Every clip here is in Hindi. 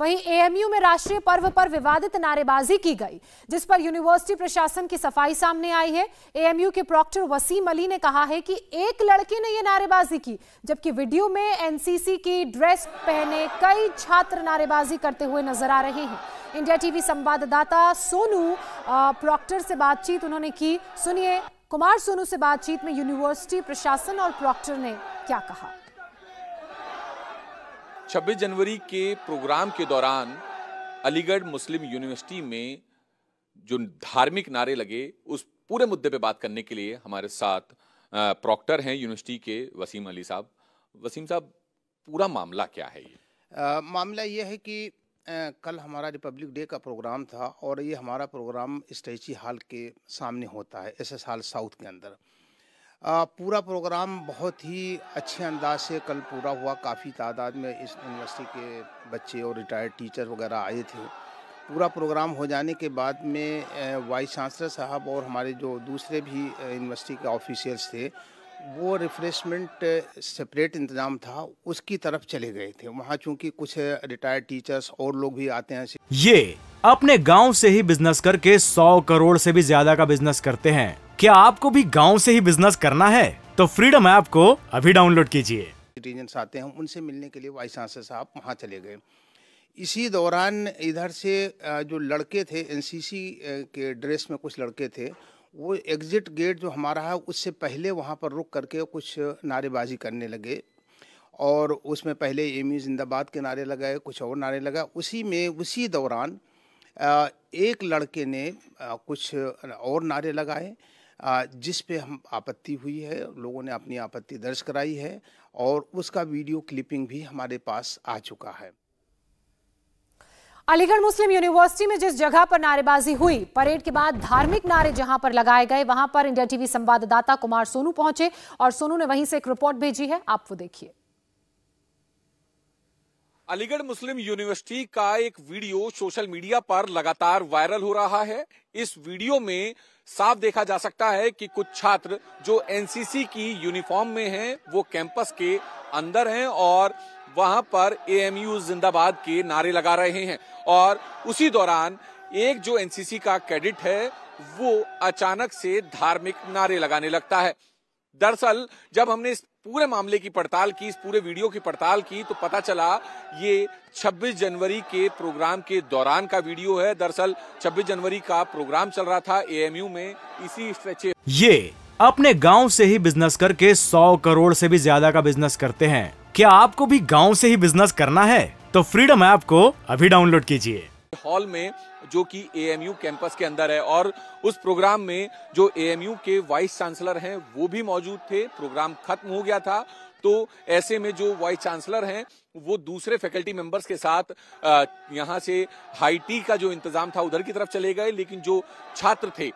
वहीं एएमयू में राष्ट्रीय पर्व पर विवादित नारेबाजी की गई जिस पर यूनिवर्सिटी प्रशासन की सफाई सामने आई है एएमयू के प्रॉक्टर वसीम अली ने कहा है कि एक लड़के ने यह नारेबाजी की जबकि वीडियो में एनसीसी की ड्रेस पहने कई छात्र नारेबाजी करते हुए नजर आ रहे हैं इंडिया टीवी संवाददाता सोनू प्रॉक्टर से बातचीत उन्होंने की सुनिए कुमार सोनू से बातचीत में यूनिवर्सिटी प्रशासन और प्रॉक्टर ने क्या कहा 26 जनवरी के प्रोग्राम के दौरान अलीगढ़ मुस्लिम यूनिवर्सिटी में जो धार्मिक नारे लगे उस पूरे मुद्दे पे बात करने के लिए हमारे साथ प्रॉक्टर हैं यूनिवर्सिटी के वसीम अली साहब वसीम साहब पूरा मामला क्या है ये आ, मामला ये है कि आ, कल हमारा रिपब्लिक डे का प्रोग्राम था और ये हमारा प्रोग्राम स्टैची हॉल के सामने होता है एस एस हॉल साउथ के अंदर पूरा प्रोग्राम बहुत ही अच्छे अंदाज से कल पूरा हुआ काफ़ी तादाद में इस यूनिवर्सिटी के बच्चे और रिटायर्ड टीचर वगैरह आए थे पूरा प्रोग्राम हो जाने के बाद में वाइस चांसलर साहब और हमारे जो दूसरे भी यूनिवर्सिटी के ऑफिशियल्स थे वो रिफ्रेशमेंट सेपरेट इंतजाम था उसकी तरफ चले गए थे वहाँ चूंकि कुछ रिटायर्ड टीचर्स और लोग भी आते हैं ये अपने गांव से ही बिजनेस करके 100 करोड़ से भी ज्यादा का बिजनेस करते हैं क्या आपको भी गांव से ही बिजनेस करना है तो फ्रीडम ऐप को अभी डाउनलोड कीजिए सिटीजन आते हैं उनसे मिलने के लिए वाइस चांसलर साहब वहाँ चले गए इसी दौरान इधर से जो लड़के थे एनसीसी के ड्रेस में कुछ लड़के थे वो एग्ज़िट गेट जो हमारा है उससे पहले वहाँ पर रुक करके कुछ नारेबाजी करने लगे और उसमें पहले एम यू जिंदाबाद के नारे लगाए कुछ और नारे लगाए उसी में उसी दौरान एक लड़के ने कुछ और नारे लगाए जिस पे हम आपत्ति हुई है लोगों ने अपनी आपत्ति दर्ज कराई है और उसका वीडियो क्लिपिंग भी हमारे पास आ चुका है अलीगढ़ मुस्लिम यूनिवर्सिटी में जिस जगह पर नारेबाजी हुई परेड के बाद धार्मिक नारे जहां पर लगाए गए वहां पर इंडिया टीवी संवाददाता कुमार सोनू पहुंचे और सोनू ने वहीं से एक रिपोर्ट भेजी है आप वो देखिए अलीगढ़ मुस्लिम यूनिवर्सिटी का एक वीडियो सोशल मीडिया पर लगातार वायरल हो रहा है इस वीडियो में साफ देखा जा सकता है कि कुछ छात्र जो एनसीसी की यूनिफॉर्म में हैं वो कैंपस के अंदर हैं और वहां पर एएमयू जिंदाबाद के नारे लगा रहे हैं और उसी दौरान एक जो एनसीसी का कैडिट है वो अचानक से धार्मिक नारे लगाने लगता है दरअसल जब हमने इस पूरे मामले की पड़ताल की इस पूरे वीडियो की पड़ताल की तो पता चला ये 26 जनवरी के प्रोग्राम के दौरान का वीडियो है दरअसल 26 जनवरी का प्रोग्राम चल रहा था एएमयू में इसी स्ट्रेच ये अपने गांव से ही बिजनेस करके 100 करोड़ से भी ज्यादा का बिजनेस करते हैं क्या आपको भी गाँव से ही बिजनेस करना है तो फ्रीडम ऐप को अभी डाउनलोड कीजिए हॉल में जो कि एएमयू कैंपस के अंदर है और उस प्रोग्राम में जो एएमयू के वाइस चांसलर हैं वो भी मौजूद थे प्रोग्राम खत्म हो गया था तो ऐसे में जो वाइस चांसलर हैं वो दूसरे फैकल्टी मेंबर्स के साथ यहाँ से हाईटी का जो इंतजाम था उधर की तरफ चले गए लेकिन जो छात्र थे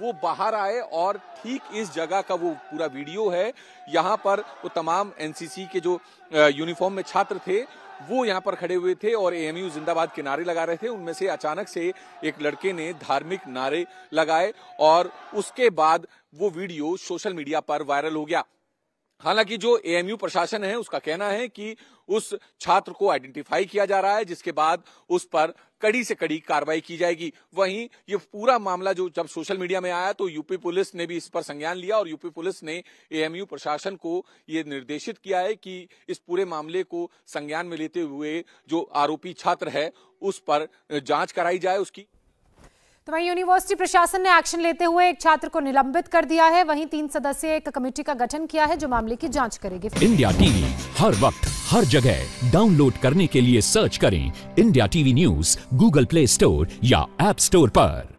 वो बाहर आए और ठीक इस जगह का वो पूरा वीडियो है यहाँ पर वो तमाम एनसीसी के जो यूनिफॉर्म में छात्र थे वो यहाँ पर खड़े हुए थे और एएमयू जिंदाबाद के नारे लगा रहे थे उनमें से अचानक से एक लड़के ने धार्मिक नारे लगाए और उसके बाद वो वीडियो सोशल मीडिया पर वायरल हो गया हालांकि जो एएमयू प्रशासन है उसका कहना है कि उस छात्र को आइडेंटिफाई किया जा रहा है जिसके बाद उस पर कड़ी से कड़ी कार्रवाई की जाएगी वहीं ये पूरा मामला जो जब सोशल मीडिया में आया तो यूपी पुलिस ने भी इस पर संज्ञान लिया और यूपी पुलिस ने एएमयू प्रशासन को ये निर्देशित किया है कि इस पूरे मामले को संज्ञान में लेते हुए जो आरोपी छात्र है उस पर जांच कराई जाए उसकी तो वहीं यूनिवर्सिटी प्रशासन ने एक्शन लेते हुए एक छात्र को निलंबित कर दिया है वहीं तीन सदस्य एक कमेटी का गठन किया है जो मामले की जांच करेगी इंडिया टीवी हर वक्त हर जगह डाउनलोड करने के लिए सर्च करें India TV news Google play store या एप स्टोर पर